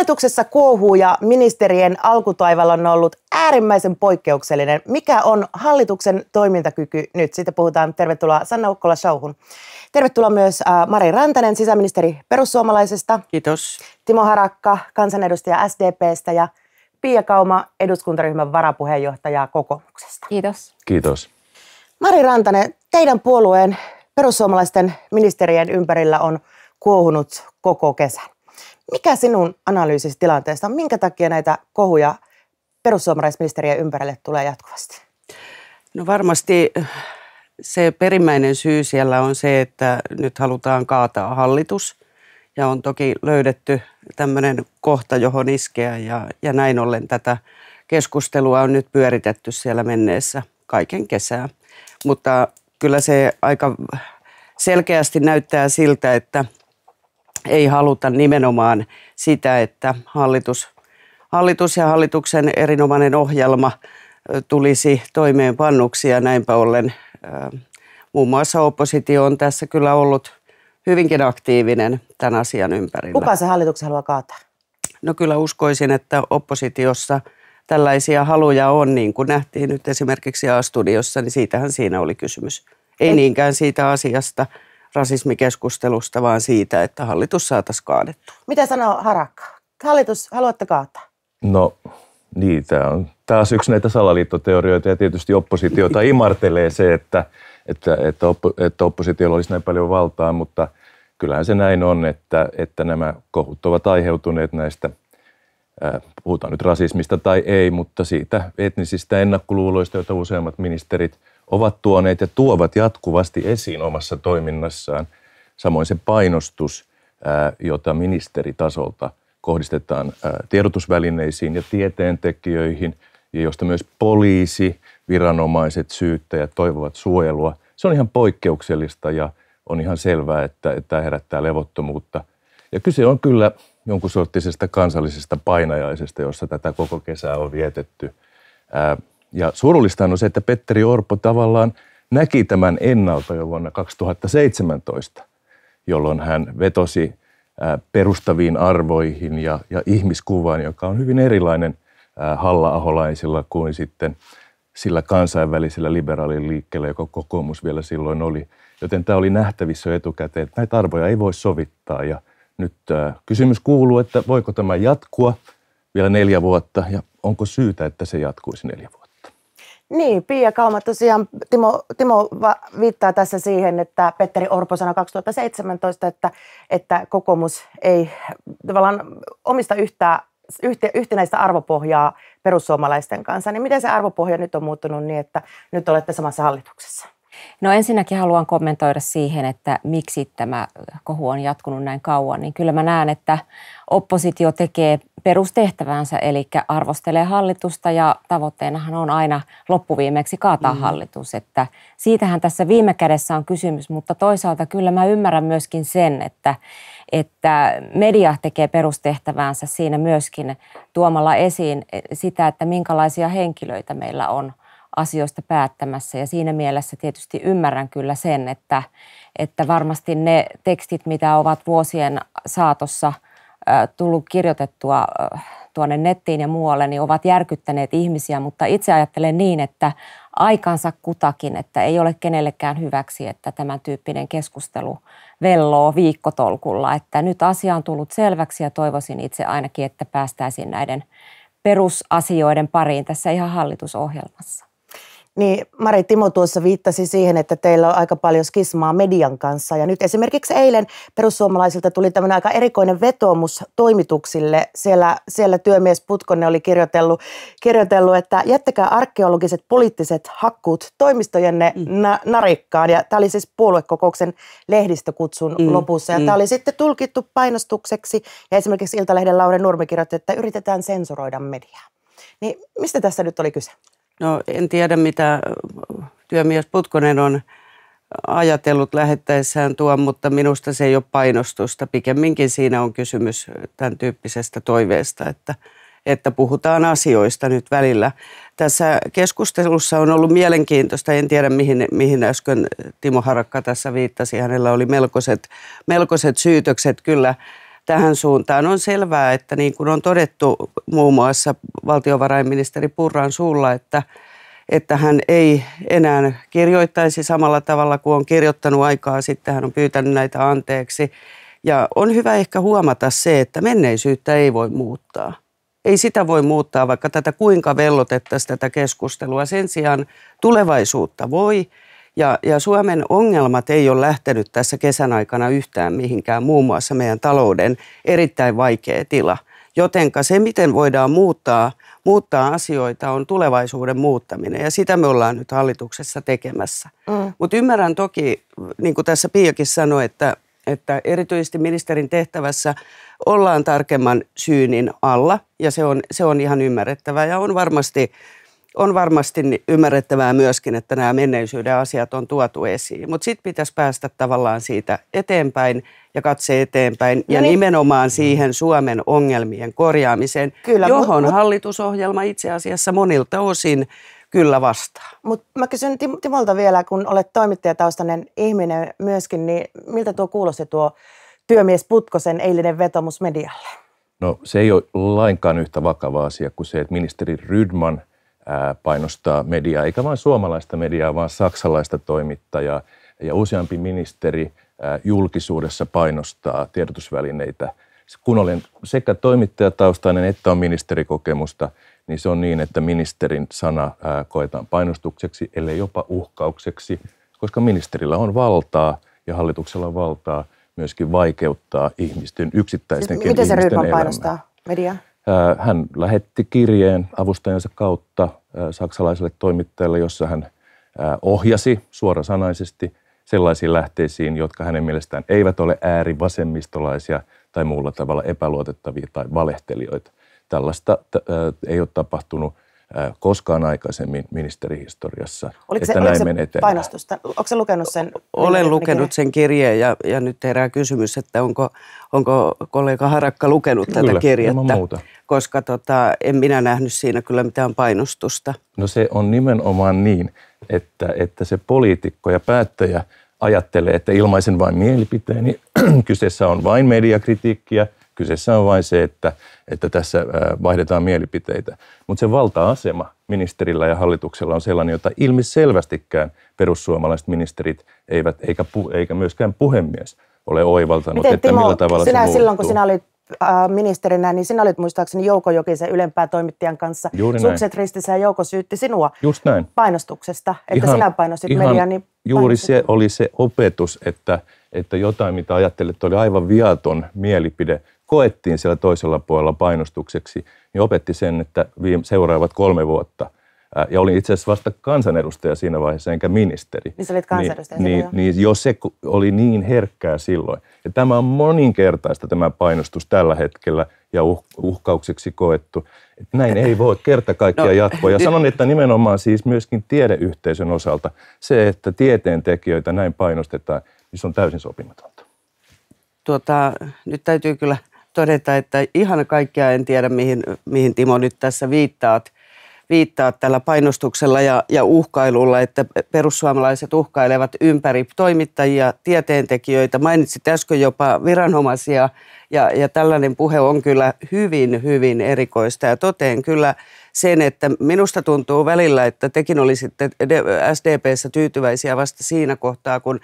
Hallituksessa kuohuu ja ministerien alkutaival on ollut äärimmäisen poikkeuksellinen. Mikä on hallituksen toimintakyky nyt? Siitä puhutaan. Tervetuloa Sanna Ukkola Showhun. Tervetuloa myös äh, Mari Rantanen, sisäministeri perussuomalaisesta. Kiitos. Timo Harakka, kansanedustaja SDPstä ja Pia Kauma, eduskuntaryhmän varapuheenjohtaja kokouksesta. Kiitos. Kiitos. Mari Rantanen, teidän puolueen perussuomalaisten ministerien ympärillä on kuohunut koko kesän. Mikä sinun analyysisi tilanteesta on? Minkä takia näitä kohuja perussuomalaisministeriön ympärille tulee jatkuvasti? No varmasti eh, se perimmäinen syy siellä on se, että nyt halutaan kaataa hallitus ja on toki löydetty tämmöinen kohta, johon iskeä ja, ja näin ollen tätä keskustelua on nyt pyöritetty siellä menneessä kaiken kesää. Mutta kyllä se aika selkeästi näyttää siltä, että – ei haluta nimenomaan sitä, että hallitus, hallitus ja hallituksen erinomainen ohjelma tulisi toimeenpannuksi ja näinpä ollen muun muassa oppositio on tässä kyllä ollut hyvinkin aktiivinen tämän asian ympärillä. Kuka se hallituksen haluaa kaataa? No kyllä uskoisin, että oppositiossa tällaisia haluja on, niin kuin nähtiin nyt esimerkiksi A-studiossa, niin siitähän siinä oli kysymys. Ei Et... niinkään siitä asiasta, rasismikeskustelusta, vaan siitä, että hallitus saataisiin kaadettua. Mitä sanoo Harakka? Hallitus, haluatte kaataa? No niin, tämä on taas yksi näitä salaliittoteorioita ja tietysti oppositiota imartelee se, että, että, että, oppo, että oppositiolla olisi näin paljon valtaa, mutta kyllähän se näin on, että, että nämä kohut ovat aiheutuneet näistä puhutaan nyt rasismista tai ei, mutta siitä etnisistä ennakkoluuloista, joita useammat ministerit ovat tuoneet ja tuovat jatkuvasti esiin omassa toiminnassaan. Samoin se painostus, jota ministeritasolta kohdistetaan tiedotusvälineisiin ja tieteentekijöihin, ja josta myös poliisi, viranomaiset, syyttäjät toivovat suojelua. Se on ihan poikkeuksellista ja on ihan selvää, että tämä herättää levottomuutta. Ja kyse on kyllä jonkun sorttisesta kansallisesta painajaisesta, jossa tätä koko kesää on vietetty. Ja surullista on se, että Petteri Orpo tavallaan näki tämän ennalta jo vuonna 2017, jolloin hän vetosi perustaviin arvoihin ja, ja ihmiskuvaan, joka on hyvin erilainen halla-aholaisilla kuin sitten sillä kansainvälisellä liikkeellä, joka kokoomus vielä silloin oli. Joten tämä oli nähtävissä jo etukäteen, että näitä arvoja ei voi sovittaa. Ja nyt äh, kysymys kuuluu, että voiko tämä jatkua vielä neljä vuotta ja onko syytä, että se jatkuisi neljä vuotta? Niin, Pia Kauma tosiaan, Timo, Timo viittaa tässä siihen, että Petteri Orpo sanoi 2017, että, että kokoomus ei tavallaan omista yhtään yhtenäistä arvopohjaa perussuomalaisten kanssa, niin miten se arvopohja nyt on muuttunut niin, että nyt olette samassa hallituksessa? No ensinnäkin haluan kommentoida siihen, että miksi tämä kohu on jatkunut näin kauan. Niin kyllä mä näen, että oppositio tekee perustehtävänsä, eli arvostelee hallitusta ja tavoitteenahan on aina loppuviimeksi kaataa mm. hallitus. Että siitähän tässä viime kädessä on kysymys, mutta toisaalta kyllä mä ymmärrän myöskin sen, että, että media tekee perustehtävänsä siinä myöskin tuomalla esiin sitä, että minkälaisia henkilöitä meillä on asioista päättämässä ja siinä mielessä tietysti ymmärrän kyllä sen, että, että varmasti ne tekstit, mitä ovat vuosien saatossa tullut kirjoitettua tuonne nettiin ja muualle, niin ovat järkyttäneet ihmisiä, mutta itse ajattelen niin, että aikansa kutakin, että ei ole kenellekään hyväksi, että tämän tyyppinen keskustelu velloo viikkotolkulla, että nyt asia on tullut selväksi ja toivoisin itse ainakin, että päästäisiin näiden perusasioiden pariin tässä ihan hallitusohjelmassa. Niin Mari Timo tuossa viittasi siihen, että teillä on aika paljon skismaa median kanssa. Ja nyt esimerkiksi eilen perussuomalaisilta tuli tämmöinen aika erikoinen vetoomus toimituksille. Siellä, siellä työmies Putkonen oli kirjoitellut, kirjoitellut, että jättäkää arkeologiset poliittiset hakkuut toimistojenne mm. na- narikkaan. Ja tämä oli siis puoluekokouksen lehdistökutsun mm. lopussa. Ja mm. tämä oli sitten tulkittu painostukseksi. Ja esimerkiksi Iltalehden Lauri Nurmi kirjoitti, että yritetään sensuroida mediaa. Niin mistä tässä nyt oli kyse? No en tiedä, mitä työmies Putkonen on ajatellut lähettäessään tuon, mutta minusta se ei ole painostusta. Pikemminkin siinä on kysymys tämän tyyppisestä toiveesta, että, että puhutaan asioista nyt välillä. Tässä keskustelussa on ollut mielenkiintoista, en tiedä mihin, mihin äsken Timo Harakka tässä viittasi, hänellä oli melkoiset, melkoiset syytökset kyllä tähän suuntaan. On selvää, että niin kuin on todettu muun muassa valtiovarainministeri Purran suulla, että, että hän ei enää kirjoittaisi samalla tavalla kuin on kirjoittanut aikaa sitten, hän on pyytänyt näitä anteeksi. Ja on hyvä ehkä huomata se, että menneisyyttä ei voi muuttaa. Ei sitä voi muuttaa, vaikka tätä kuinka vellotettaisiin tätä keskustelua. Sen sijaan tulevaisuutta voi. Ja, ja Suomen ongelmat ei ole lähtenyt tässä kesän aikana yhtään mihinkään, muun muassa meidän talouden erittäin vaikea tila. Jotenka se, miten voidaan muuttaa, muuttaa asioita, on tulevaisuuden muuttaminen. Ja sitä me ollaan nyt hallituksessa tekemässä. Mm. Mutta ymmärrän toki, niin kuin tässä Piakin sanoi, että, että erityisesti ministerin tehtävässä ollaan tarkemman syynin alla. Ja se on, se on ihan ymmärrettävää ja on varmasti on varmasti ymmärrettävää myöskin, että nämä menneisyyden asiat on tuotu esiin. Mutta sitten pitäisi päästä tavallaan siitä eteenpäin ja katse eteenpäin no ja niin. nimenomaan siihen Suomen ongelmien korjaamiseen, Kyllä, johon mutta, hallitusohjelma itse asiassa monilta osin kyllä vastaa. Mutta mä kysyn Timolta vielä, kun olet toimittajataustainen ihminen myöskin, niin miltä tuo kuulosti tuo työmies Putkosen eilinen vetomus medialle? No se ei ole lainkaan yhtä vakava asia kuin se, että ministeri Rydman – painostaa mediaa, eikä vain suomalaista mediaa, vaan saksalaista toimittajaa. Ja useampi ministeri julkisuudessa painostaa tiedotusvälineitä. Kun olen sekä toimittajataustainen että on ministerikokemusta, niin se on niin, että ministerin sana koetaan painostukseksi, ellei jopa uhkaukseksi, koska ministerillä on valtaa ja hallituksella on valtaa myöskin vaikeuttaa ihmisten, yksittäisten siis miten se ryhmä painostaa mediaa? Äh, hän lähetti kirjeen avustajansa kautta äh, saksalaiselle toimittajalle, jossa hän äh, ohjasi suorasanaisesti sellaisiin lähteisiin, jotka hänen mielestään eivät ole äärivasemmistolaisia tai muulla tavalla epäluotettavia tai valehtelijoita. Tällaista ei ole tapahtunut koskaan aikaisemmin ministerihistoriassa, oliko se, että näin menee painostusta? Oletko lukenut sen? Olen lukenut sen kirjeen ja, ja nyt herää kysymys, että onko, onko kollega Harakka lukenut kyllä, tätä kirjettä? Muuta. Koska tota, en minä nähnyt siinä kyllä mitään painostusta. No se on nimenomaan niin, että, että se poliitikko ja päättäjä ajattelee, että ilmaisen vain mielipiteeni, kyseessä on vain mediakritiikkiä – Kyseessä on vain se, että, että tässä vaihdetaan mielipiteitä. Mutta se valta-asema ministerillä ja hallituksella on sellainen, jota ilmiselvästikään perussuomalaiset ministerit eivät, eikä, pu, eikä myöskään puhemies ole oivaltanut, Miten, että Timo, millä tavalla sinä, se muuttuu. silloin kun sinä olit ministerinä, niin sinä olit muistaakseni Jouko Jokisen ylempää toimittajan kanssa. Juuri näin. Sukset ristissä ja Jouko syytti sinua Just näin. painostuksesta, että ihan, sinä painostit ihan mediaa. Niin juuri painostit. se oli se opetus, että, että jotain, mitä ajattelet, oli aivan viaton mielipide, koettiin siellä toisella puolella painostukseksi, niin opetti sen, että viime, seuraavat kolme vuotta, ää, ja olin itse asiassa vasta kansanedustaja siinä vaiheessa, enkä ministeri. Niin sä olit niin, kansanedustaja niin, niin, jo. niin jo se oli niin herkkää silloin. Ja tämä on moninkertaista tämä painostus tällä hetkellä ja uh, uhkaukseksi koettu. Että näin ei voi kerta kaikkiaan no, jatkoa. Ja sanon, että nimenomaan siis myöskin tiedeyhteisön osalta se, että tieteentekijöitä näin painostetaan, niin se on täysin sopimatonta. Tuota, nyt täytyy kyllä todeta, että ihan kaikkea en tiedä, mihin, mihin Timo nyt tässä viittaat, viittaat tällä painostuksella ja, ja uhkailulla, että perussuomalaiset uhkailevat ympäri toimittajia, tieteentekijöitä. Mainitsit äsken jopa viranomaisia ja, ja tällainen puhe on kyllä hyvin, hyvin erikoista ja toteen kyllä sen, että minusta tuntuu välillä, että tekin olisitte SDPssä tyytyväisiä vasta siinä kohtaa, kun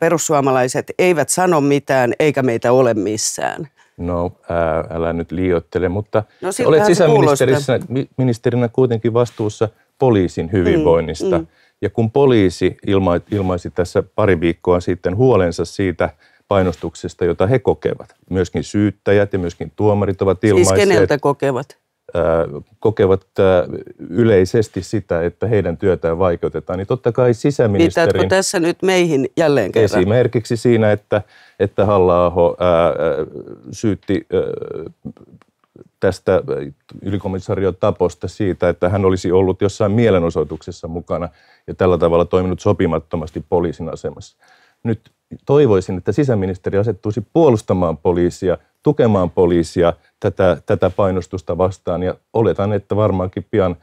perussuomalaiset eivät sano mitään eikä meitä ole missään. No, ää, älä nyt liioittele, mutta no, olet sisäministerinä kuitenkin vastuussa poliisin mm, hyvinvoinnista. Mm, mm. Ja kun poliisi ilma, ilmaisi tässä pari viikkoa sitten huolensa siitä painostuksesta, jota he kokevat, myöskin syyttäjät ja myöskin tuomarit ovat ilmaisseet. Siis keneltä kokevat? kokevat yleisesti sitä, että heidän työtään vaikeutetaan, niin totta kai sisäministerin... tässä nyt meihin jälleen kerran? Esimerkiksi siinä, että, että halla syytti tästä ylikomissario Taposta siitä, että hän olisi ollut jossain mielenosoituksessa mukana ja tällä tavalla toiminut sopimattomasti poliisin asemassa. Nyt toivoisin, että sisäministeri asettuisi puolustamaan poliisia, tukemaan poliisia tätä, tätä painostusta vastaan ja oletan, että varmaankin pian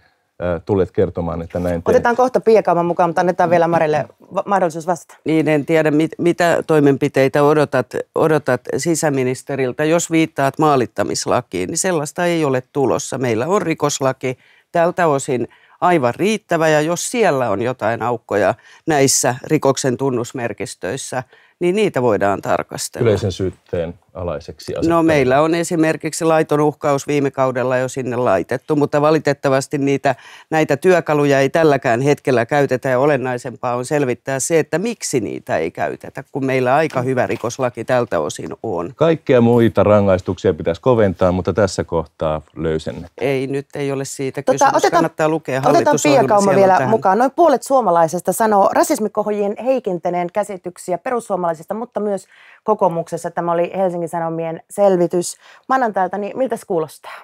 tulet kertomaan, että näin teet. Otetaan kohta piekaaman mukaan, mutta annetaan vielä Marille mahdollisuus vastata. Niin, en tiedä, mit, mitä toimenpiteitä odotat, odotat sisäministeriltä. Jos viittaat maalittamislakiin, niin sellaista ei ole tulossa. Meillä on rikoslaki tältä osin – aivan riittävä ja jos siellä on jotain aukkoja näissä rikoksen tunnusmerkistöissä, niin niitä voidaan tarkastella. Yleisen syytteen alaiseksi asettaa. No meillä on esimerkiksi laiton uhkaus viime kaudella jo sinne laitettu, mutta valitettavasti niitä, näitä työkaluja ei tälläkään hetkellä käytetä ja olennaisempaa on selvittää se, että miksi niitä ei käytetä, kun meillä aika hyvä rikoslaki tältä osin on. Kaikkea muita rangaistuksia pitäisi koventaa, mutta tässä kohtaa löysennet. Ei, nyt ei ole siitä tota, kysymys. Tota, otetaan, Kannattaa lukea Otetaan vielä tähän. mukaan. Noin puolet suomalaisesta sanoo rasismikohojien heikentäneen käsityksiä perussuomalaisista perussuomalaisista, mutta myös kokoomuksessa. Tämä oli Helsingin Sanomien selvitys maanantailta, niin miltä se kuulostaa?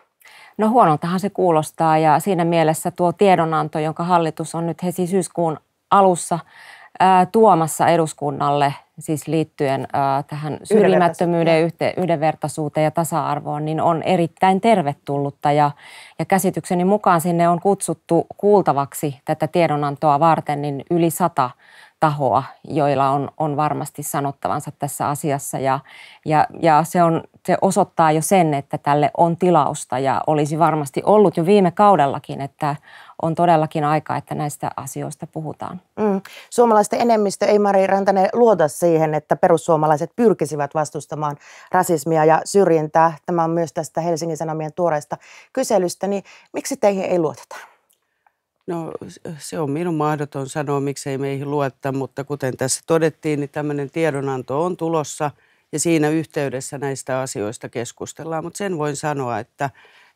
No huonoltahan se kuulostaa ja siinä mielessä tuo tiedonanto, jonka hallitus on nyt heti siis syyskuun alussa ää, tuomassa eduskunnalle, siis liittyen ää, tähän syrjimättömyyden, yhdenvertaisuuteen. yhdenvertaisuuteen ja tasa-arvoon, niin on erittäin tervetullutta ja, ja käsitykseni mukaan sinne on kutsuttu kuultavaksi tätä tiedonantoa varten niin yli sata tahoa, joilla on, on varmasti sanottavansa tässä asiassa. Ja, ja, ja se, on, se osoittaa jo sen, että tälle on tilausta ja olisi varmasti ollut jo viime kaudellakin, että on todellakin aika, että näistä asioista puhutaan. Mm. Suomalaisten enemmistö ei Mari Rantanen luota siihen, että perussuomalaiset pyrkisivät vastustamaan rasismia ja syrjintää. Tämä on myös tästä Helsingin Sanomien tuoreesta kyselystä. Niin miksi teihin ei luoteta? No se on minun mahdoton sanoa, miksei meihin luottaa, mutta kuten tässä todettiin, niin tämmöinen tiedonanto on tulossa ja siinä yhteydessä näistä asioista keskustellaan. Mutta sen voin sanoa, että,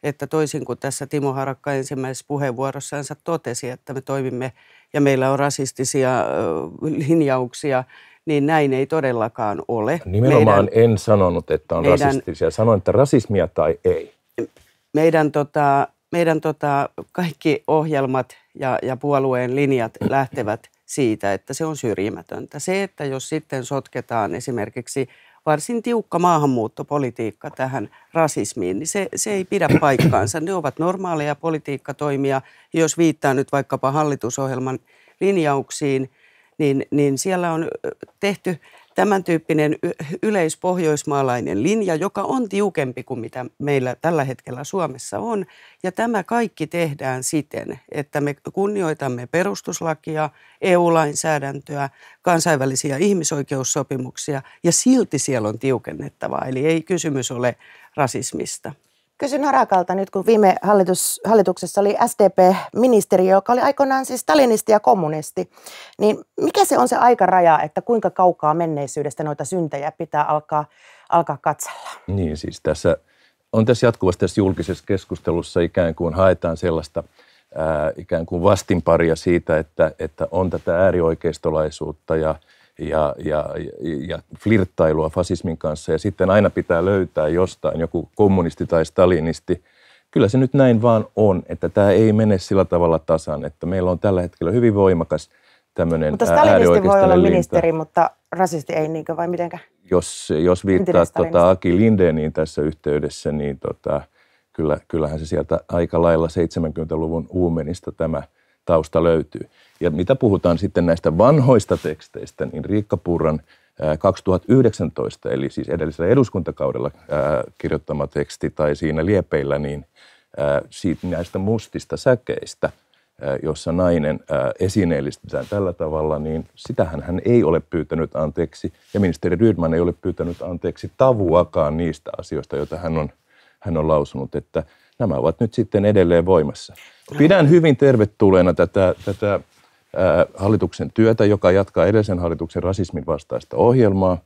että toisin kuin tässä Timo Harakka ensimmäisessä puheenvuorossansa totesi, että me toimimme ja meillä on rasistisia linjauksia, niin näin ei todellakaan ole. Nimenomaan meidän, en sanonut, että on meidän, rasistisia. Sanoin, että rasismia tai ei. Meidän tota, meidän tota, kaikki ohjelmat ja, ja puolueen linjat lähtevät siitä, että se on syrjimätöntä. Se, että jos sitten sotketaan esimerkiksi varsin tiukka maahanmuuttopolitiikka tähän rasismiin, niin se, se ei pidä paikkaansa. Ne ovat normaaleja politiikkatoimia. Jos viittaa nyt vaikkapa hallitusohjelman linjauksiin, niin, niin siellä on tehty tämän tyyppinen yleispohjoismaalainen linja, joka on tiukempi kuin mitä meillä tällä hetkellä Suomessa on. Ja tämä kaikki tehdään siten, että me kunnioitamme perustuslakia, EU-lainsäädäntöä, kansainvälisiä ihmisoikeussopimuksia ja silti siellä on tiukennettavaa. Eli ei kysymys ole rasismista. Kysyn Harakalta nyt, kun viime hallitus, hallituksessa oli SDP-ministeri, joka oli aikoinaan siis stalinisti ja kommunisti, niin mikä se on se aikaraja, että kuinka kaukaa menneisyydestä noita syntejä pitää alkaa, alkaa katsella? Niin siis tässä on tässä jatkuvasti tässä julkisessa keskustelussa ikään kuin haetaan sellaista ää, ikään kuin vastinparia siitä, että, että on tätä äärioikeistolaisuutta ja ja, ja, ja flirttailua fasismin kanssa ja sitten aina pitää löytää jostain joku kommunisti tai stalinisti. Kyllä se nyt näin vaan on, että tämä ei mene sillä tavalla tasan, että meillä on tällä hetkellä hyvin voimakas tämmöinen Mutta stalinisti voi olla linta. ministeri, mutta rasisti ei niinkö vai mitenkä? Jos, jos viittaat tota Aki Lindeniin tässä yhteydessä, niin tota, kyllä, kyllähän se sieltä aika lailla 70-luvun uumenista tämä – tausta löytyy. Ja mitä puhutaan sitten näistä vanhoista teksteistä, niin Riikka Purran 2019, eli siis edellisellä eduskuntakaudella kirjoittama teksti tai siinä liepeillä, niin siitä näistä mustista säkeistä, jossa nainen esineellistetään tällä tavalla, niin sitähän hän ei ole pyytänyt anteeksi, ja ministeri Rydman ei ole pyytänyt anteeksi tavuakaan niistä asioista, joita hän on, hän on lausunut, että – nämä ovat nyt sitten edelleen voimassa. Pidän hyvin tervetulleena tätä, tätä hallituksen työtä, joka jatkaa edellisen hallituksen rasismin vastaista ohjelmaa.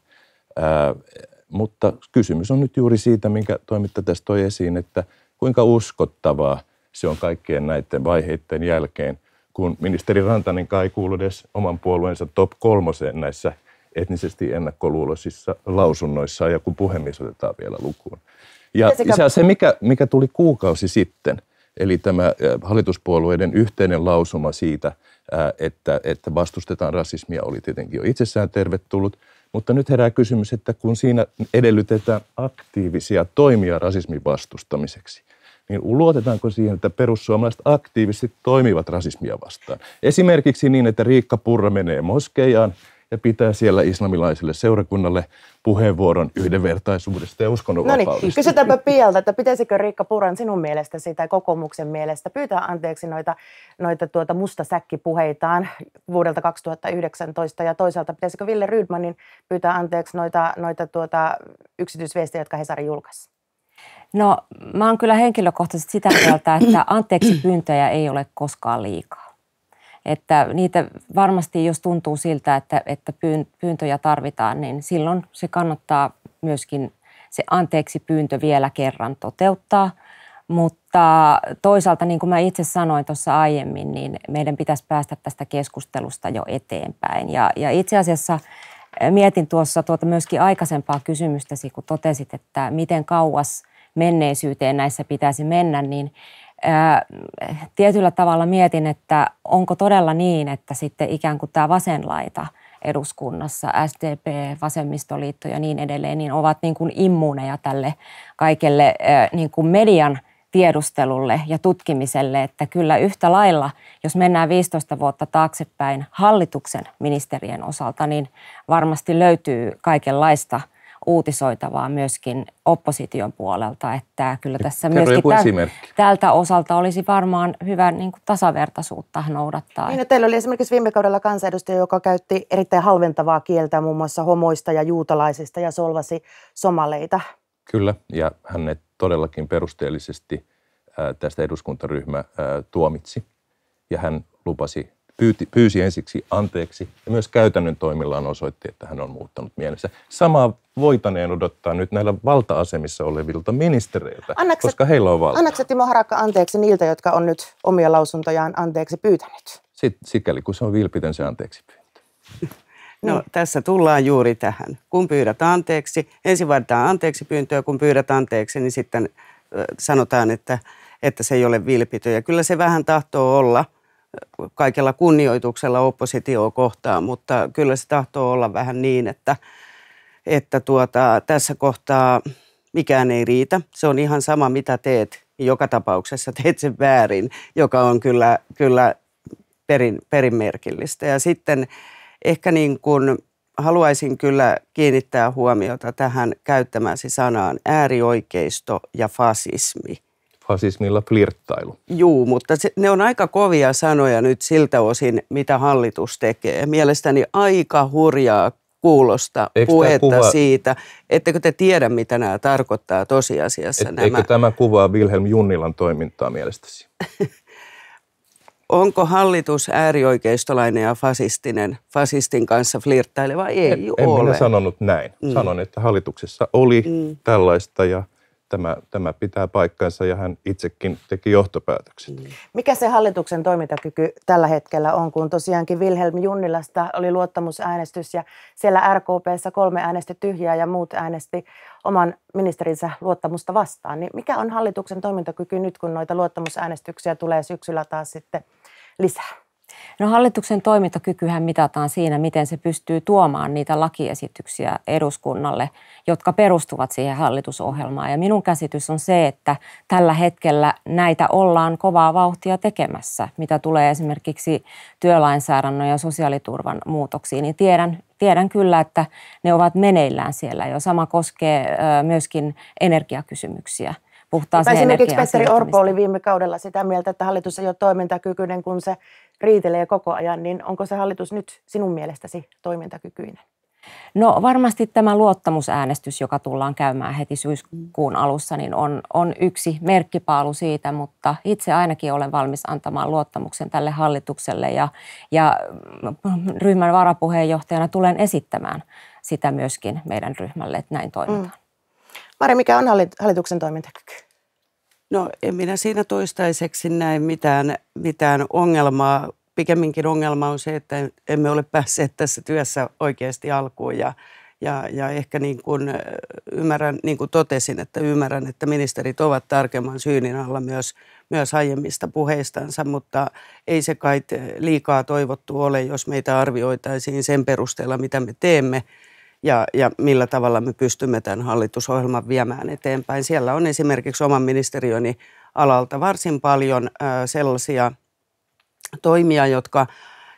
mutta kysymys on nyt juuri siitä, minkä toimittaja tässä toi esiin, että kuinka uskottavaa se on kaikkien näiden vaiheiden jälkeen, kun ministeri Rantanen kai kuuluu edes oman puolueensa top kolmoseen näissä etnisesti ennakkoluuloisissa lausunnoissa ja kun puhemies otetaan vielä lukuun. Ja sekä... se, mikä, mikä tuli kuukausi sitten, eli tämä hallituspuolueiden yhteinen lausuma siitä, että, että vastustetaan rasismia, oli tietenkin jo itsessään tervetullut. Mutta nyt herää kysymys, että kun siinä edellytetään aktiivisia toimia rasismin vastustamiseksi, niin luotetaanko siihen, että perussuomalaiset aktiivisesti toimivat rasismia vastaan? Esimerkiksi niin, että Riikka Purra menee moskeijaan ja pitää siellä islamilaiselle seurakunnalle puheenvuoron yhdenvertaisuudesta ja uskonnonvapaudesta. No niin, kysytäänpä Pialta, että pitäisikö Riikka Puran sinun mielestäsi tai kokoomuksen mielestä pyytää anteeksi noita, noita tuota musta säkkipuheitaan vuodelta 2019 ja toisaalta pitäisikö Ville Rydmanin pyytää anteeksi noita, noita tuota yksityisviestejä, jotka Hesari julkaisi? No mä oon kyllä henkilökohtaisesti sitä mieltä, että anteeksi pyyntöjä ei ole koskaan liikaa. Että niitä varmasti, jos tuntuu siltä, että, että pyyntöjä tarvitaan, niin silloin se kannattaa myöskin se anteeksi pyyntö vielä kerran toteuttaa. Mutta toisaalta, niin kuin mä itse sanoin tuossa aiemmin, niin meidän pitäisi päästä tästä keskustelusta jo eteenpäin. Ja, ja itse asiassa mietin tuossa tuota myöskin aikaisempaa kysymystäsi, kun totesit, että miten kauas menneisyyteen näissä pitäisi mennä, niin tietyllä tavalla mietin, että onko todella niin, että sitten ikään kuin tämä vasenlaita eduskunnassa, SDP, vasemmistoliitto ja niin edelleen, niin ovat niin kuin immuuneja tälle kaikelle niin kuin median tiedustelulle ja tutkimiselle, että kyllä yhtä lailla, jos mennään 15 vuotta taaksepäin hallituksen ministerien osalta, niin varmasti löytyy kaikenlaista – uutisoitavaa myöskin opposition puolelta, että kyllä tässä Kerro myöskin joku tältä osalta olisi varmaan hyvä niin kuin tasavertaisuutta noudattaa. Niin, no, teillä oli esimerkiksi viime kaudella kansanedustaja, joka käytti erittäin halventavaa kieltä muun muassa homoista ja juutalaisista ja solvasi somaleita. Kyllä, ja hän todellakin perusteellisesti tästä eduskuntaryhmä tuomitsi ja hän lupasi pyyti, pyysi ensiksi anteeksi ja myös käytännön toimillaan osoitti, että hän on muuttanut mielensä. Samaa voitaneen odottaa nyt näillä valta-asemissa olevilta ministereiltä, annaksa, koska heillä on valta. Annaksa Timo Harakka anteeksi niiltä, jotka on nyt omia lausuntojaan anteeksi pyytänyt? Sitten, sikäli kun se on vilpitön se anteeksi pyyntö. No niin. tässä tullaan juuri tähän. Kun pyydät anteeksi, ensin vaaditaan anteeksi pyyntöä, kun pyydät anteeksi, niin sitten sanotaan, että, että se ei ole vilpitö. Ja kyllä se vähän tahtoo olla – kaikella kunnioituksella oppositio kohtaan, mutta kyllä se tahtoo olla vähän niin, että, että tuota, tässä kohtaa mikään ei riitä. Se on ihan sama, mitä teet. Joka tapauksessa teet sen väärin, joka on kyllä, kyllä perin, perinmerkillistä. Ja sitten ehkä niin kuin haluaisin kyllä kiinnittää huomiota tähän käyttämäsi sanaan äärioikeisto ja fasismi – fasismilla flirttailu. Juu, mutta se, ne on aika kovia sanoja nyt siltä osin, mitä hallitus tekee. Mielestäni aika hurjaa kuulosta Eikö puhetta kuva... siitä, ettekö te tiedä, mitä nämä tarkoittaa tosiasiassa. Et, nämä... Eikö tämä kuvaa Wilhelm Junnilan toimintaa mielestäsi? onko hallitus äärioikeistolainen ja fasistinen, fasistin kanssa flirttaileva? Ei en, ole. En minä sanonut näin. Mm. Sanon, että hallituksessa oli mm. tällaista ja – tämä, tämä pitää paikkansa ja hän itsekin teki johtopäätökset. Mm. Mikä se hallituksen toimintakyky tällä hetkellä on, kun tosiaankin Wilhelm Junnilasta oli luottamusäänestys ja siellä RKPssä kolme äänesti tyhjää ja muut äänesti oman ministerinsä luottamusta vastaan. Niin mikä on hallituksen toimintakyky nyt, kun noita luottamusäänestyksiä tulee syksyllä taas sitten lisää? No hallituksen toimintakykyhän mitataan siinä, miten se pystyy tuomaan niitä lakiesityksiä eduskunnalle, jotka perustuvat siihen hallitusohjelmaan. Ja minun käsitys on se, että tällä hetkellä näitä ollaan kovaa vauhtia tekemässä, mitä tulee esimerkiksi työlainsäädännön ja sosiaaliturvan muutoksiin, niin tiedän tiedän kyllä, että ne ovat meneillään siellä jo. Sama koskee myöskin energiakysymyksiä puhtaaseen energiaan. esimerkiksi Petteri Orpo oli viime kaudella sitä mieltä, että hallitus ei ole toimintakykyinen, kun se riitelee koko ajan. Niin onko se hallitus nyt sinun mielestäsi toimintakykyinen? No varmasti tämä luottamusäänestys, joka tullaan käymään heti syyskuun alussa, niin on, on yksi merkkipaalu siitä, mutta itse ainakin olen valmis antamaan luottamuksen tälle hallitukselle ja, ja ryhmän varapuheenjohtajana tulen esittämään sitä myöskin meidän ryhmälle, että näin toimitaan. Mm. Mari, mikä on hallituksen toimintakyky? No en minä siinä toistaiseksi näe mitään, mitään ongelmaa. Pikemminkin ongelma on se, että emme ole päässeet tässä työssä oikeasti alkuun ja, ja, ja ehkä niin kuin ymmärrän, niin kuin totesin, että ymmärrän, että ministerit ovat tarkemman syynin alla myös, myös aiemmista puheistansa, mutta ei se kai liikaa toivottu ole, jos meitä arvioitaisiin sen perusteella, mitä me teemme – ja, ja millä tavalla me pystymme tämän hallitusohjelman viemään eteenpäin. Siellä on esimerkiksi oman ministeriöni alalta varsin paljon sellaisia toimia, jotka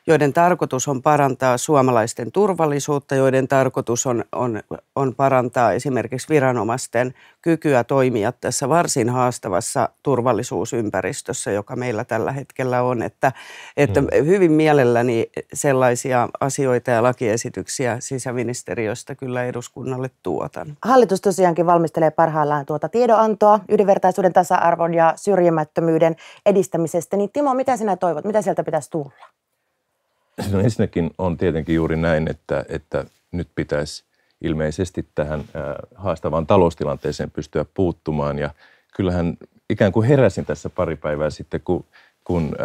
joiden tarkoitus on parantaa suomalaisten turvallisuutta, joiden tarkoitus on, on, on parantaa esimerkiksi viranomaisten kykyä toimia tässä varsin haastavassa turvallisuusympäristössä, joka meillä tällä hetkellä on. Että, että mm. hyvin mielelläni sellaisia asioita ja lakiesityksiä sisäministeriöstä kyllä eduskunnalle tuotan. Hallitus tosiaankin valmistelee parhaillaan tuota tiedonantoa yhdenvertaisuuden, tasa-arvon ja syrjimättömyyden edistämisestä. Niin Timo, mitä sinä toivot? Mitä sieltä pitäisi tulla? No ensinnäkin on tietenkin juuri näin, että, että nyt pitäisi ilmeisesti tähän haastavaan taloustilanteeseen pystyä puuttumaan. Ja kyllähän ikään kuin heräsin tässä pari päivää sitten, kun, kun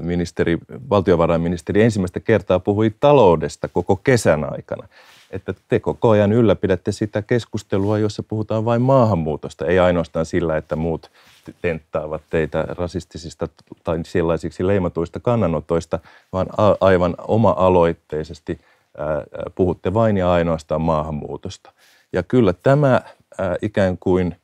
ministeri, valtiovarainministeri ensimmäistä kertaa puhui taloudesta koko kesän aikana että te koko ajan ylläpidätte sitä keskustelua, jossa puhutaan vain maahanmuutosta, ei ainoastaan sillä, että muut tenttaavat teitä rasistisista tai sellaisiksi leimatuista kannanotoista, vaan a- aivan oma-aloitteisesti puhutte vain ja ainoastaan maahanmuutosta. Ja kyllä tämä ikään kuin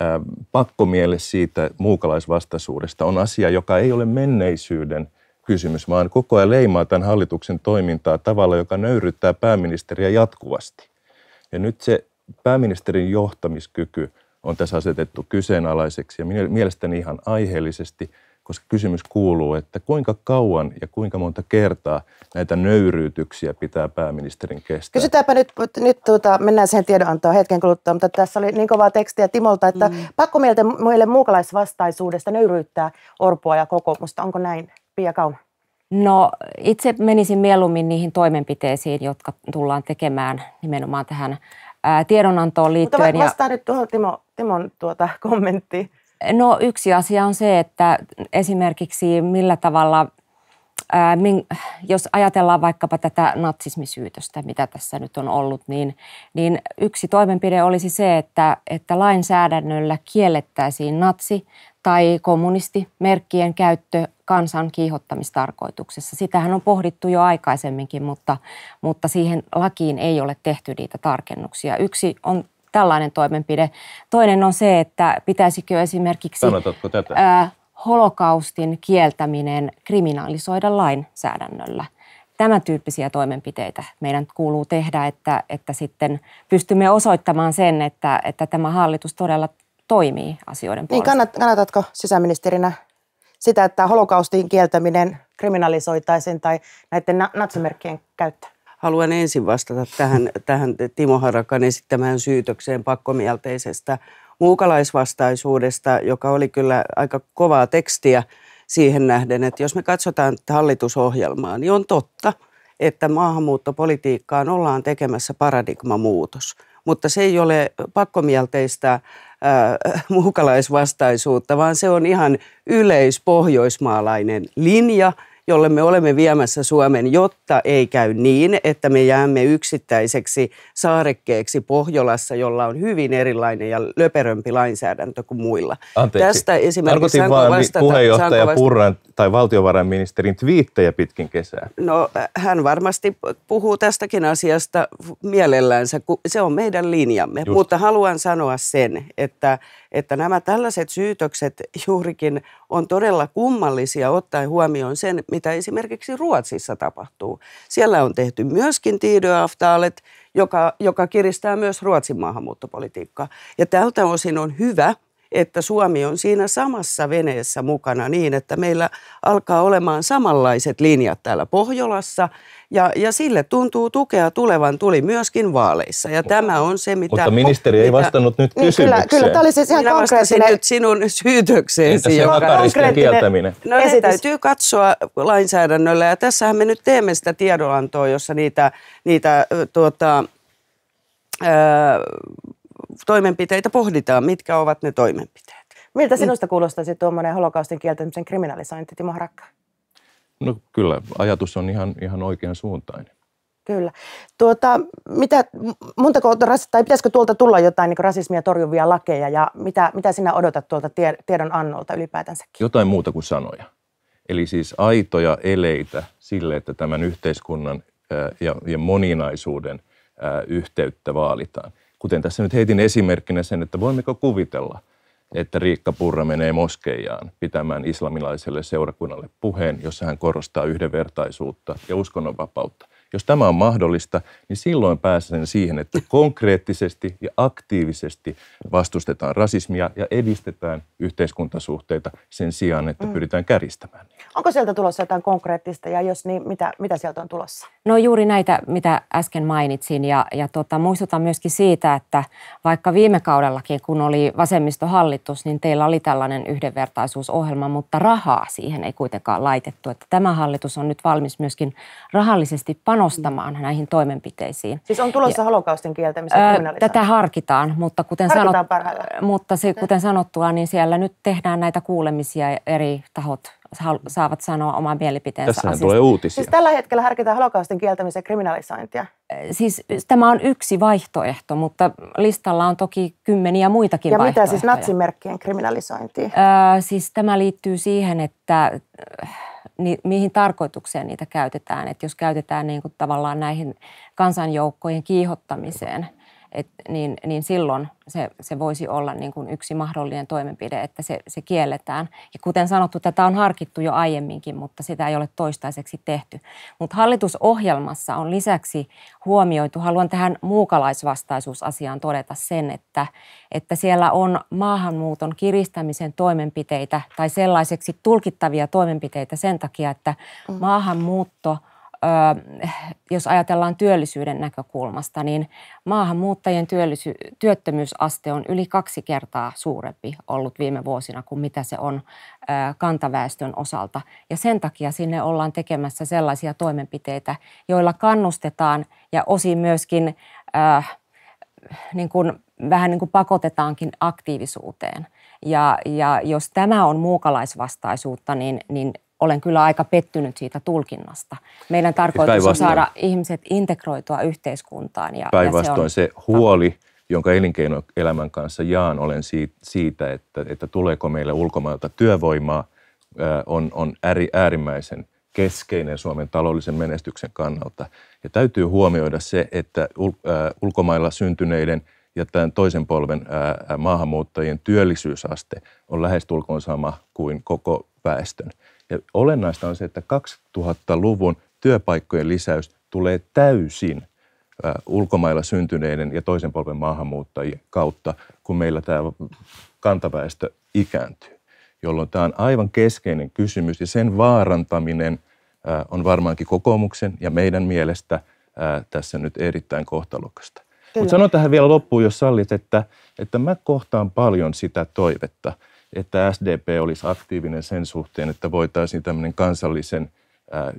ää, pakkomielle siitä muukalaisvastaisuudesta on asia, joka ei ole menneisyyden – kysymys, vaan koko ajan leimaa tämän hallituksen toimintaa tavalla, joka nöyryttää pääministeriä jatkuvasti. Ja nyt se pääministerin johtamiskyky on tässä asetettu kyseenalaiseksi ja mielestäni ihan aiheellisesti, koska kysymys kuuluu, että kuinka kauan ja kuinka monta kertaa näitä nöyryytyksiä pitää pääministerin kestää. Kysytäänpä nyt, nyt tuota, mennään siihen tiedonantoon hetken kuluttua, mutta tässä oli niin kovaa tekstiä Timolta, että mm. pakko mieltä muille muukalaisvastaisuudesta nöyryyttää Orpoa ja kokoomusta, onko näin? Pia Kauma? No itse menisin mieluummin niihin toimenpiteisiin, jotka tullaan tekemään nimenomaan tähän ää, tiedonantoon liittyen. Mutta vastaa ja... nyt tuohon Timo, Timon tuota kommenttiin. No yksi asia on se, että esimerkiksi millä tavalla, ää, min, jos ajatellaan vaikkapa tätä natsismisyytöstä, mitä tässä nyt on ollut, niin, niin yksi toimenpide olisi se, että, että lainsäädännöllä kiellettäisiin natsi- tai kommunistimerkkien käyttö kansan kiihottamistarkoituksessa. Sitähän on pohdittu jo aikaisemminkin, mutta, mutta siihen lakiin ei ole tehty niitä tarkennuksia. Yksi on tällainen toimenpide. Toinen on se, että pitäisikö esimerkiksi ää, holokaustin kieltäminen kriminalisoida lainsäädännöllä. Tämän tyyppisiä toimenpiteitä meidän kuuluu tehdä, että, että sitten pystymme osoittamaan sen, että, että tämä hallitus todella toimii asioiden niin, puolesta. Niin, kannat, kannatatko sisäministerinä sitä, että holokaustin kieltäminen kriminalisoitaisiin tai näiden natsimerkkien käyttö? Haluan ensin vastata tähän, tähän Timo Harakan esittämään syytökseen pakkomielteisestä muukalaisvastaisuudesta, joka oli kyllä aika kovaa tekstiä siihen nähden, että jos me katsotaan hallitusohjelmaa, niin on totta, että maahanmuuttopolitiikkaan ollaan tekemässä paradigmamuutos mutta se ei ole pakkomielteistä äh, muukalaisvastaisuutta, vaan se on ihan yleispohjoismaalainen linja – jolle me olemme viemässä Suomen, jotta ei käy niin, että me jäämme yksittäiseksi saarekkeeksi Pohjolassa, jolla on hyvin erilainen ja löperömpi lainsäädäntö kuin muilla. Anteeksi. Tästä esimerkiksi Tarkoitin vaan vastata, puheenjohtaja vastata? Purran tai valtiovarainministerin twiittejä pitkin kesää. No hän varmasti puhuu tästäkin asiasta mielellään, kun se on meidän linjamme. Just. Mutta haluan sanoa sen, että, että nämä tällaiset syytökset juurikin on todella kummallisia ottaen huomioon sen, mitä esimerkiksi Ruotsissa tapahtuu. Siellä on tehty myöskin tiidoaftaalet, joka, joka kiristää myös Ruotsin maahanmuuttopolitiikkaa. Ja tältä osin on hyvä – että Suomi on siinä samassa veneessä mukana niin, että meillä alkaa olemaan samanlaiset linjat täällä Pohjolassa ja, ja sille tuntuu tukea tulevan tuli myöskin vaaleissa ja tämä on se, mitä... Mutta ministeri ei vastannut nyt kysymykseen. Niin, kyllä, kyllä, tämä oli siis ihan Minä konkreettinen... nyt sinun syytökseesi. Entä se joka... kieltäminen? No niin, esitys. ne täytyy katsoa lainsäädännöllä ja tässähän me nyt teemme sitä tiedonantoa, jossa niitä, niitä tuota, toimenpiteitä pohditaan, mitkä ovat ne toimenpiteet. Miltä mm. sinusta kuulostaisi tuommoinen holokaustin kieltämisen kriminalisointi, Timo Harakka? No kyllä, ajatus on ihan, ihan oikean suuntainen. Kyllä. Tuota, mitä, montako, tai pitäisikö tuolta tulla jotain niin rasismia torjuvia lakeja ja mitä, mitä sinä odotat tuolta tie, tiedon annolta ylipäätänsäkin? Jotain muuta kuin sanoja. Eli siis aitoja eleitä sille, että tämän yhteiskunnan ja, ja moninaisuuden yhteyttä vaalitaan. Kuten tässä nyt heitin esimerkkinä sen, että voimmeko kuvitella, että Riikka Purra menee moskeijaan pitämään islamilaiselle seurakunnalle puheen, jossa hän korostaa yhdenvertaisuutta ja uskonnonvapautta. Jos tämä on mahdollista, niin silloin pääsen siihen, että konkreettisesti ja aktiivisesti vastustetaan rasismia ja edistetään yhteiskuntasuhteita sen sijaan, että mm. pyritään kärjistämään niitä. Onko sieltä tulossa jotain konkreettista ja jos niin, mitä, mitä sieltä on tulossa? No juuri näitä, mitä äsken mainitsin ja, ja tota, muistutan myöskin siitä, että vaikka viime kaudellakin, kun oli vasemmistohallitus, niin teillä oli tällainen yhdenvertaisuusohjelma, mutta rahaa siihen ei kuitenkaan laitettu. Että tämä hallitus on nyt valmis myöskin rahallisesti panostamaan mm. näihin toimenpiteisiin. Siis on tulossa ja, holokaustin kieltämisen ää, Tätä harkitaan, mutta kuten, harkitaan sanot, mutta se, niin. kuten sanottua, niin siellä nyt tehdään näitä kuulemisia eri tahot saavat sanoa oman mielipiteensä Tässähän asiasta. tulee uutisia. Siis tällä hetkellä harkitaan holokaustin kieltämisen kriminalisointia. Siis tämä on yksi vaihtoehto, mutta listalla on toki kymmeniä muitakin ja vaihtoehtoja. Ja mitä siis natsimerkkien kriminalisointi? Öö, siis tämä liittyy siihen, että ni, mihin tarkoitukseen niitä käytetään. Että jos käytetään niin kuin tavallaan näihin kansanjoukkojen kiihottamiseen – et, niin, niin silloin se, se voisi olla niin kuin yksi mahdollinen toimenpide, että se, se kielletään. Ja kuten sanottu, tätä on harkittu jo aiemminkin, mutta sitä ei ole toistaiseksi tehty. Mutta hallitusohjelmassa on lisäksi huomioitu, haluan tähän muukalaisvastaisuusasiaan todeta sen, että, että siellä on maahanmuuton kiristämisen toimenpiteitä tai sellaiseksi tulkittavia toimenpiteitä sen takia, että mm. maahanmuutto – jos ajatellaan työllisyyden näkökulmasta, niin maahanmuuttajien työllisy- työttömyysaste on yli kaksi kertaa suurempi ollut viime vuosina kuin mitä se on kantaväestön osalta. Ja sen takia sinne ollaan tekemässä sellaisia toimenpiteitä, joilla kannustetaan ja osin myöskin äh, niin kuin, vähän niin kuin pakotetaankin aktiivisuuteen. Ja, ja jos tämä on muukalaisvastaisuutta, niin, niin olen kyllä aika pettynyt siitä tulkinnasta. Meidän siis tarkoitus on saada ihmiset integroitua yhteiskuntaan. Ja, Päinvastoin ja se, on... se huoli, jonka elinkeinoelämän kanssa jaan, olen siitä, että, että tuleeko meille ulkomailta työvoimaa, äh, on, on äärimmäisen keskeinen Suomen taloudellisen menestyksen kannalta. Ja täytyy huomioida se, että äh, ulkomailla syntyneiden ja tämän toisen polven äh, maahanmuuttajien työllisyysaste on lähestulkoon sama kuin koko väestön. Ja olennaista on se, että 2000-luvun työpaikkojen lisäys tulee täysin ulkomailla syntyneiden ja toisen polven maahanmuuttajien kautta, kun meillä tämä kantaväestö ikääntyy, jolloin tämä on aivan keskeinen kysymys ja sen vaarantaminen on varmaankin kokoomuksen ja meidän mielestä tässä nyt erittäin kohtalokasta. Mutta sanon tähän vielä loppuun, jos sallit, että, että mä kohtaan paljon sitä toivetta, että SDP olisi aktiivinen sen suhteen, että voitaisiin tämmöinen kansallisen ää, äh,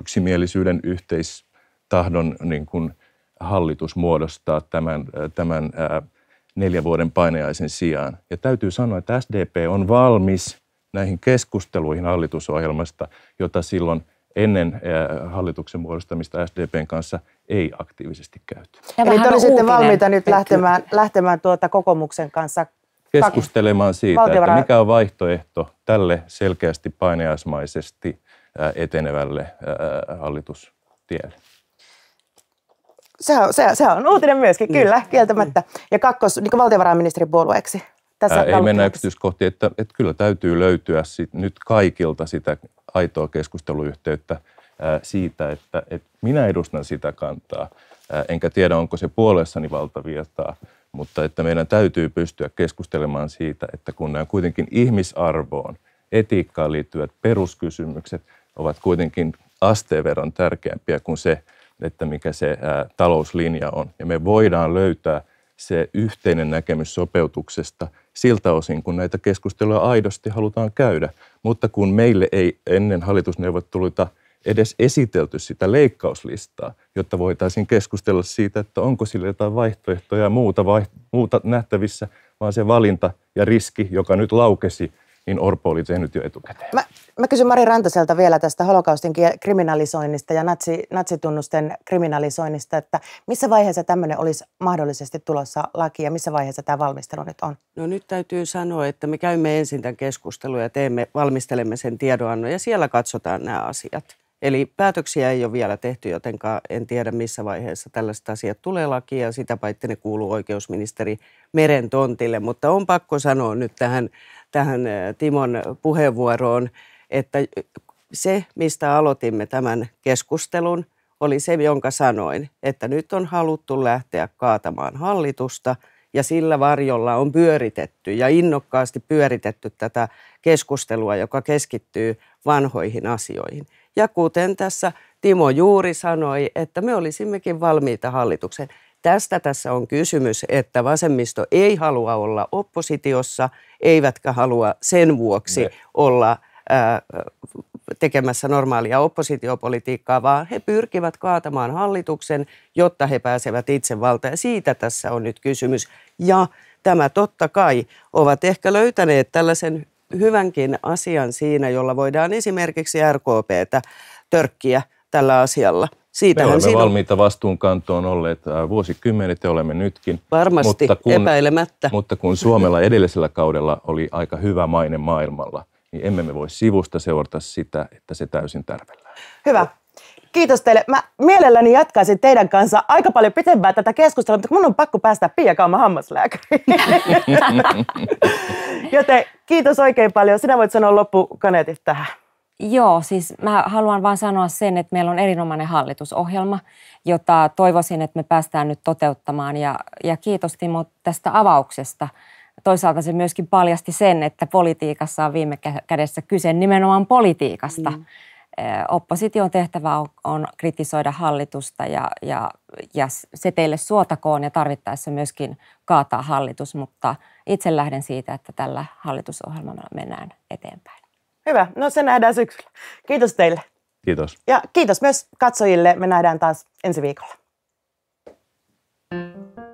yksimielisyyden yhteistahdon niin kuin hallitus muodostaa tämän, äh, tämän ää, äh, neljän vuoden painajaisen sijaan. Ja täytyy sanoa, että SDP on valmis näihin keskusteluihin hallitusohjelmasta, jota silloin ennen hallituksen muodostamista SDPn kanssa ei aktiivisesti käyty. Eli te olisitte valmiita nyt lähtemään, lähtemään tuota kokoomuksen kanssa keskustelemaan siitä, Valtiovara... että mikä on vaihtoehto tälle selkeästi paineasmaisesti etenevälle hallitustielle. Se on, se, se on uutinen myöskin, niin. kyllä, niin. kieltämättä. Ja kakkos niin puolueeksi. Tässä Ää, ei mennä yksityiskohtiin, että, että kyllä täytyy löytyä sit, nyt kaikilta sitä aitoa keskusteluyhteyttä ää, siitä, että, että minä edustan sitä kantaa, ää, enkä tiedä onko se puolessani valtavirtaa, mutta että meidän täytyy pystyä keskustelemaan siitä, että kun nämä kuitenkin ihmisarvoon, etiikkaan liittyvät peruskysymykset ovat kuitenkin asteen verran tärkeämpiä kuin se, että mikä se ää, talouslinja on. Ja me voidaan löytää se yhteinen näkemys sopeutuksesta siltä osin, kun näitä keskusteluja aidosti halutaan käydä. Mutta kun meille ei ennen hallitusneuvotteluita – edes esitelty sitä leikkauslistaa, jotta voitaisiin keskustella siitä, että onko sillä jotain vaihtoehtoja ja muuta, vaiht- muuta nähtävissä, vaan se valinta ja riski, joka nyt laukesi, niin Orpo oli tehnyt jo etukäteen. Mä, mä kysyn Mari Rantaselta vielä tästä holokaustin kriminalisoinnista ja natsi, natsitunnusten kriminalisoinnista, että missä vaiheessa tämmöinen olisi mahdollisesti tulossa laki ja missä vaiheessa tämä valmistelu nyt on? No nyt täytyy sanoa, että me käymme ensin tämän keskustelun ja teemme, valmistelemme sen tiedonannon ja siellä katsotaan nämä asiat. Eli päätöksiä ei ole vielä tehty, jotenka en tiedä missä vaiheessa tällaiset asiat tulee lakiin ja sitä paitsi ne kuuluu oikeusministeri Meren tontille. Mutta on pakko sanoa nyt tähän, tähän Timon puheenvuoroon, että se, mistä aloitimme tämän keskustelun, oli se, jonka sanoin, että nyt on haluttu lähteä kaatamaan hallitusta ja sillä varjolla on pyöritetty ja innokkaasti pyöritetty tätä keskustelua, joka keskittyy vanhoihin asioihin. Ja kuten tässä Timo juuri sanoi, että me olisimmekin valmiita hallitukseen. Tästä tässä on kysymys, että vasemmisto ei halua olla oppositiossa, eivätkä halua sen vuoksi ne. olla tekemässä normaalia oppositiopolitiikkaa, vaan he pyrkivät kaatamaan hallituksen, jotta he pääsevät itse valtaan. Ja siitä tässä on nyt kysymys. Ja tämä totta kai ovat ehkä löytäneet tällaisen hyvänkin asian siinä, jolla voidaan esimerkiksi RKPtä törkkiä tällä asialla. Siitä Me olemme siinä... valmiita vastuunkantoon olleet äh, vuosikymmenet ja olemme nytkin. Varmasti, mutta kun, epäilemättä. Mutta kun Suomella edellisellä kaudella oli aika hyvä maine maailmalla, niin emme me voi sivusta seurata sitä, että se täysin tärvellään. Hyvä. Kiitos teille. Mä mielelläni jatkaisin teidän kanssa aika paljon pitempään tätä keskustelua, mutta mun on pakko päästä Pia Kauma hammaslääkäriin. Joten kiitos oikein paljon. Sinä voit sanoa loppukaneetit tähän. Joo, siis mä haluan vaan sanoa sen, että meillä on erinomainen hallitusohjelma, jota toivoisin, että me päästään nyt toteuttamaan. Ja, ja kiitos Timo tästä avauksesta. Toisaalta se myöskin paljasti sen, että politiikassa on viime kädessä kyse nimenomaan politiikasta. Mm opposition tehtävä on, on kritisoida hallitusta ja, ja, ja se teille suotakoon ja tarvittaessa myöskin kaataa hallitus, mutta itse lähden siitä, että tällä hallitusohjelmalla mennään eteenpäin. Hyvä, no se nähdään syksyllä. Kiitos teille. Kiitos. Ja kiitos myös katsojille. Me nähdään taas ensi viikolla. thank you